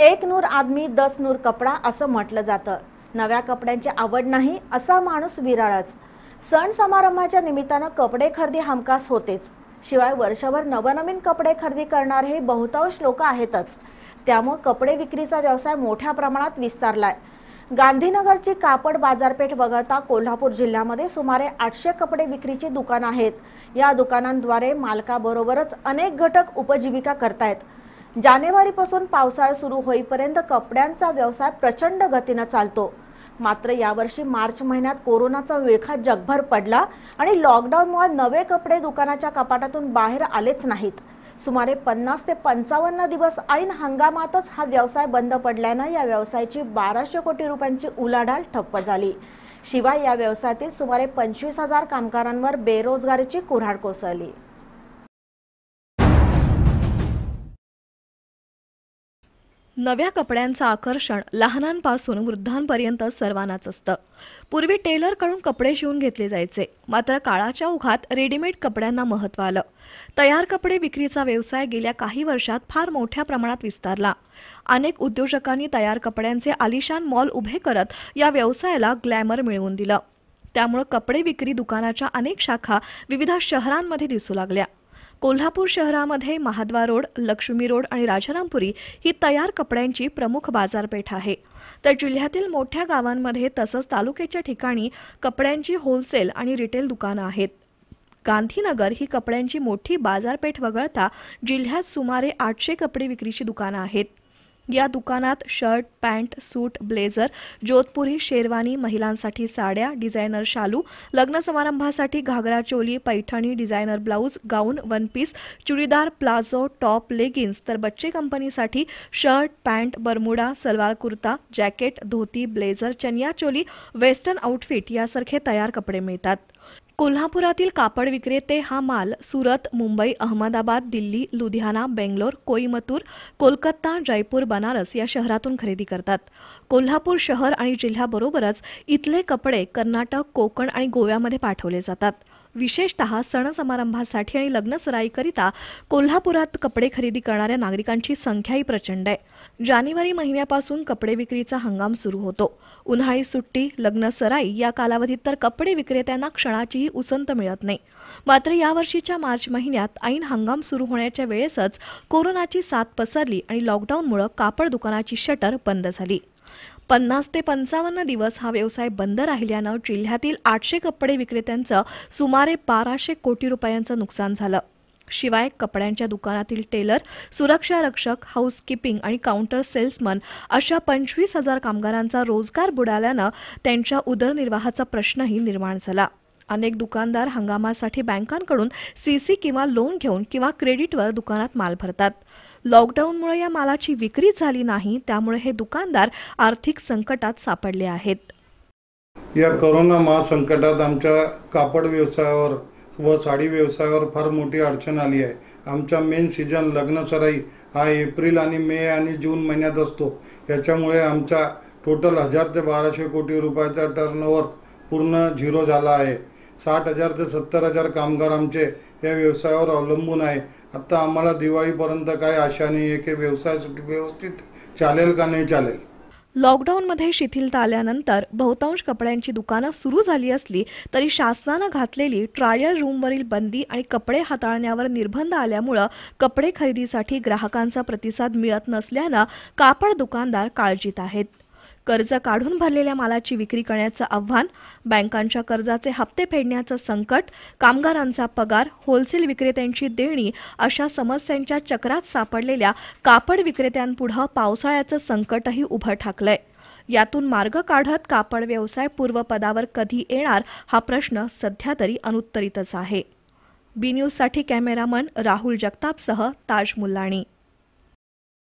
एक नूर आदमी दस नूर कपडा असं म्हटलं जातं नव्या कपड्यांची आवड नाही असा माणूस विराळच सण समारंभाच्या निमित्तानं कपडे खरेदी हमखास होतेच शिवाय वर्षभर नवनवीन कपडे खरेदी करणारे हे बहुतांश लोक आहेतच त्यामुळं कपडे विक्रीचा व्यवसाय मोठ्या प्रमाणात विस्तारलाय गांधीनगरची कापड बाजारपेठ वगळता कोल्हापूर जिल्ह्यामध्ये सुमारे आठशे कपडे विक्रीची दुकानं आहेत या दुकानांद्वारे मालकाबरोबरच अनेक घटक उपजीविका करतायत जानेवारीपासून पावसाळा सुरू होईपर्यंत कपड्यांचा व्यवसाय प्रचंड गतीनं चालतो मात्र यावर्षी मार्च महिन्यात कोरोनाचा विळखा जगभर पडला आणि लॉकडाऊनमुळे नवे कपडे दुकानाच्या कपाटातून बाहेर आलेच नाहीत सुमारे पन्नास ते पंचावन्न दिवस ऐन हंगामातच हा व्यवसाय बंद पडल्यानं या व्यवसायाची बाराशे कोटी रुपयांची उलाढाल ठप्प झाली शिवाय या व्यवसायातील सुमारे पंचवीस हजार कामगारांवर बेरोजगारीची कुऱ्हाड कोसळली नव्या कपड्यांचं आकर्षण लहानांपासून वृद्धांपर्यंत सर्वांनाच असतं पूर्वी टेलरकडून कपडे शिवून घेतले जायचे मात्र काळाच्या ओघात रेडीमेड कपड्यांना महत्त्व आलं तयार कपडे विक्रीचा व्यवसाय गेल्या काही वर्षात फार मोठ्या प्रमाणात विस्तारला अनेक उद्योजकांनी तयार कपड्यांचे आलिशान मॉल उभे करत या व्यवसायाला ग्लॅमर मिळवून दिलं त्यामुळं कपडे विक्री दुकानाच्या अनेक शाखा विविध शहरांमध्ये दिसू लागल्या कोल्हापूर शहरामध्ये महाद्वार रोड लक्ष्मी रोड आणि राजारामपुरी ही तयार कपड्यांची प्रमुख बाजारपेठ आहे तर जिल्ह्यातील मोठ्या गावांमध्ये तसंच तालुक्याच्या ठिकाणी कपड्यांची होलसेल आणि रिटेल दुकानं आहेत गांधीनगर ही कपड्यांची मोठी बाजारपेठ वगळता जिल्ह्यात सुमारे आठशे कपडे विक्रीची दुकानं आहेत या दुकानात shirt pant suit blazer Jodhpuri sherwani महिलांसाठी साड्या डिझायनर शालू लग्न समारंभासाठी ghagra choli Paithani designer blouse gown one piece churidar palazzo top leggings तर बच्चे कंपनीसाठी shirt pant Bermuda salwar kurta jacket dhoti blazer chaniya choli western outfit यासारखे तयार कपडे मिळतात कोल्हापुरातील कापड विक्रेते हा माल सुरत मुंबई अहमदाबाद दिल्ली लुधियाना बेंगलोर कोईमतूर कोलकाता जयपूर बनारस या शहरातून खरेदी करतात कोल्हापूर शहर आणि जिल्ह्याबरोबरच इथले कपडे कर्नाटक कोकण आणि गोव्यामध्ये पाठवले जातात विशेषत समारंभासाठी आणि लग्नसराईकरिता कोल्हापुरात कपडे खरेदी करणाऱ्या नागरिकांची संख्याही प्रचंड आहे जानेवारी महिन्यापासून कपडे विक्रीचा हंगाम सुरू होतो उन्हाळी सुट्टी लग्नसराई या कालावधीत तर कपडे विक्रेत्यांना क्षणाचीही उसंत मिळत नाही मात्र यावर्षीच्या मार्च महिन्यात ऐन हंगाम सुरू होण्याच्या वेळेसच कोरोनाची साथ पसरली आणि लॉकडाऊनमुळे कापड दुकानाची शटर बंद झाली पन्नास ते पंचावन्न दिवस हा व्यवसाय बंद राहिल्यानं जिल्ह्यातील आठशे कपडे विक्रेत्यांचं सुमारे बाराशे कोटी रुपयांचं नुकसान झालं शिवाय कपड्यांच्या दुकानातील टेलर सुरक्षा रक्षक हाऊसकीपिंग आणि काउंटर सेल्समन अशा पंचवीस हजार कामगारांचा रोजगार बुडाल्यानं त्यांच्या उदरनिर्वाहाचा प्रश्नही निर्माण झाला अनेक दुकानदार हंगामासाठी बँकांकडून सीसी किंवा लोन घेऊन किंवा क्रेडिटवर दुकानात माल भरतात लॉकडाऊनमुळे या मालाची विक्री झाली नाही त्यामुळे हे दुकानदार आर्थिक संकटात सापडले आहेत या करोना महासंकटात आमच्या कापड व्यवसायावर व साडी व्यवसायावर फार मोठी अडचण आली आहे आमचा मेन सीजन लग्नसराई हा एप्रिल आणि मे आणि जून महिन्यात असतो याच्यामुळे आमचा टोटल हजार ते बाराशे कोटी रुपयाचा टर्नओव्हर पूर्ण झिरो झाला आहे साठ हजार ते सत्तर हजार कामगार आमचे या व्यवसायावर अवलंबून आहे आत्ता आम्हाला दिवाळीपर्यंत काय आशा नाही आहे की व्यवसाय व्यवस्थित चालेल का नाही चालेल लॉकडाऊनमध्ये शिथिलता आल्यानंतर बहुतांश कपड्यांची दुकानं सुरू झाली असली तरी शासनानं घातलेली ट्रायल रूमवरील बंदी आणि कपडे हाताळण्यावर निर्बंध आल्यामुळं कपडे खरेदीसाठी ग्राहकांचा प्रतिसाद मिळत नसल्यानं कापड दुकानदार काळजीत आहेत कर्ज काढून भरलेल्या मालाची विक्री करण्याचं आव्हान बँकांच्या कर्जाचे हप्ते फेडण्याचं संकट कामगारांचा पगार होलसेल विक्रेत्यांची देणी अशा समस्यांच्या चक्रात सापडलेल्या कापड विक्रेत्यांपुढं पावसाळ्याचं संकटही उभं ठाकलंय यातून मार्ग काढत कापड व्यवसाय पूर्वपदावर कधी येणार हा प्रश्न सध्या तरी अनुत्तरितच आहे बी न्यूजसाठी कॅमेरामन राहुल जगतापसह ताज मुल्लाणी